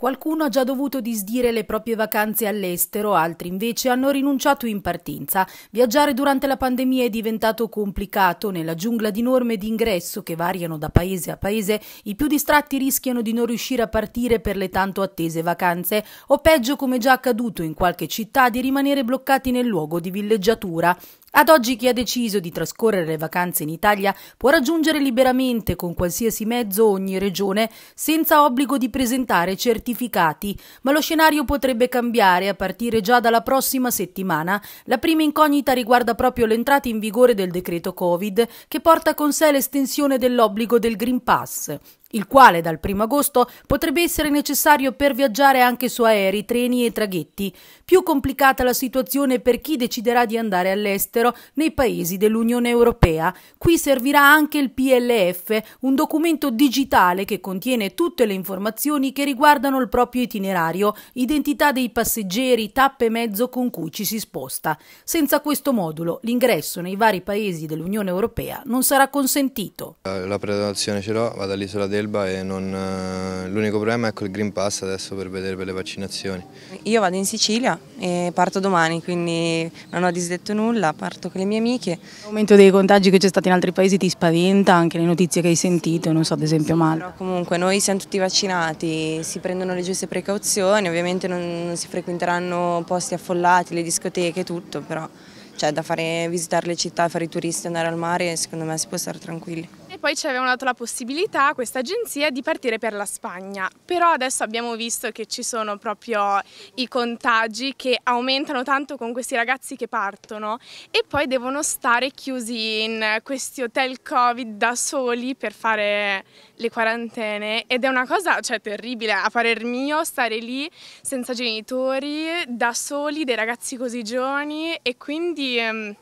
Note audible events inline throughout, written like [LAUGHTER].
Qualcuno ha già dovuto disdire le proprie vacanze all'estero, altri invece hanno rinunciato in partenza. Viaggiare durante la pandemia è diventato complicato. Nella giungla di norme d'ingresso che variano da paese a paese, i più distratti rischiano di non riuscire a partire per le tanto attese vacanze o peggio, come già accaduto in qualche città, di rimanere bloccati nel luogo di villeggiatura. Ad oggi chi ha deciso di trascorrere le vacanze in Italia può raggiungere liberamente con qualsiasi mezzo ogni regione senza obbligo di presentare certificati, ma lo scenario potrebbe cambiare a partire già dalla prossima settimana. La prima incognita riguarda proprio l'entrata in vigore del decreto Covid che porta con sé l'estensione dell'obbligo del Green Pass il quale dal 1 agosto potrebbe essere necessario per viaggiare anche su aerei, treni e traghetti. Più complicata la situazione per chi deciderà di andare all'estero nei paesi dell'Unione Europea. Qui servirà anche il PLF, un documento digitale che contiene tutte le informazioni che riguardano il proprio itinerario, identità dei passeggeri, tappe e mezzo con cui ci si sposta. Senza questo modulo l'ingresso nei vari paesi dell'Unione Europea non sarà consentito. Eh, la prenotazione ce l'ho, vado all'isola del all'Elba e eh, l'unico problema è col Green Pass adesso per vedere per le vaccinazioni. Io vado in Sicilia e parto domani, quindi non ho disdetto nulla, parto con le mie amiche. L'aumento dei contagi che c'è stato in altri paesi ti spaventa, anche le notizie che hai sentito, non so ad esempio male. Però comunque noi siamo tutti vaccinati, si prendono le giuste precauzioni, ovviamente non, non si frequenteranno posti affollati, le discoteche, tutto, però cioè da fare visitare le città, fare i turisti, andare al mare, secondo me si può stare tranquilli poi ci avevano dato la possibilità, questa agenzia, di partire per la Spagna. Però adesso abbiamo visto che ci sono proprio i contagi che aumentano tanto con questi ragazzi che partono e poi devono stare chiusi in questi hotel Covid da soli per fare le quarantene ed è una cosa cioè, terribile a parer mio stare lì senza genitori, da soli, dei ragazzi così giovani e quindi... Ehm,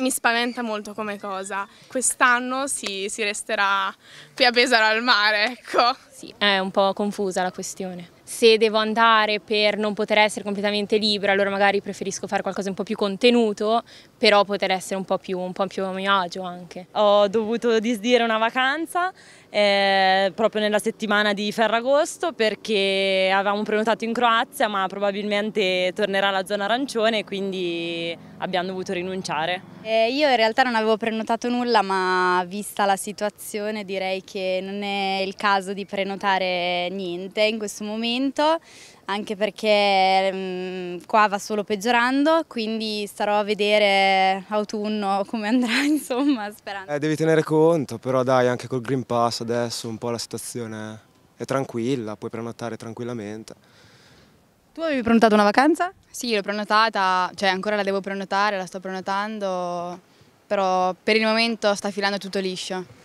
mi spaventa molto come cosa. Quest'anno si, si resterà qui a Pesaro al mare, ecco. Sì, è un po' confusa la questione se devo andare per non poter essere completamente libera, allora magari preferisco fare qualcosa un po' più contenuto, però poter essere un po' più, un po più a mio agio anche. Ho dovuto disdire una vacanza eh, proprio nella settimana di Ferragosto perché avevamo prenotato in Croazia ma probabilmente tornerà la zona arancione quindi abbiamo dovuto rinunciare. Eh, io in realtà non avevo prenotato nulla ma vista la situazione direi che non è il caso di prenotare niente in questo momento momento, anche perché mh, mm, qua va solo peggiorando, quindi starò a vedere autunno [LAUGHS] come andrà, insomma, sperando. Eh, devi tenere conto, però dai, anche col Green Pass adesso un po' la situazione è tranquilla, puoi prenotare tranquillamente. Tu avevi prenotato una vacanza? Sì, l'ho prenotata, cioè ancora la devo prenotare, la sto prenotando, però per il momento sta filando tutto liscio.